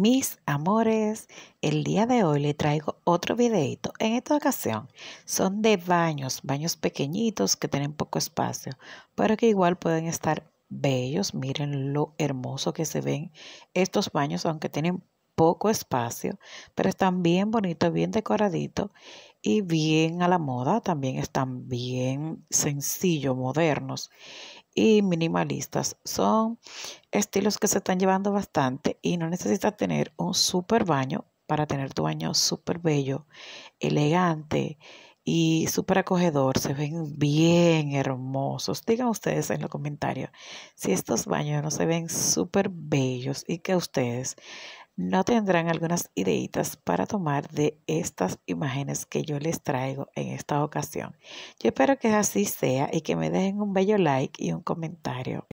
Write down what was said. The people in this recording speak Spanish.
Mis amores, el día de hoy le traigo otro videito. En esta ocasión son de baños, baños pequeñitos que tienen poco espacio, pero que igual pueden estar bellos. Miren lo hermoso que se ven estos baños, aunque tienen poco espacio, pero están bien bonitos, bien decoraditos y bien a la moda. También están bien sencillos, modernos y minimalistas. Son estilos que se están llevando bastante y no necesitas tener un super baño para tener tu baño súper bello, elegante y súper acogedor. Se ven bien hermosos. Digan ustedes en los comentarios si estos baños no se ven súper bellos y que ustedes no tendrán algunas ideitas para tomar de estas imágenes que yo les traigo en esta ocasión. Yo espero que así sea y que me dejen un bello like y un comentario.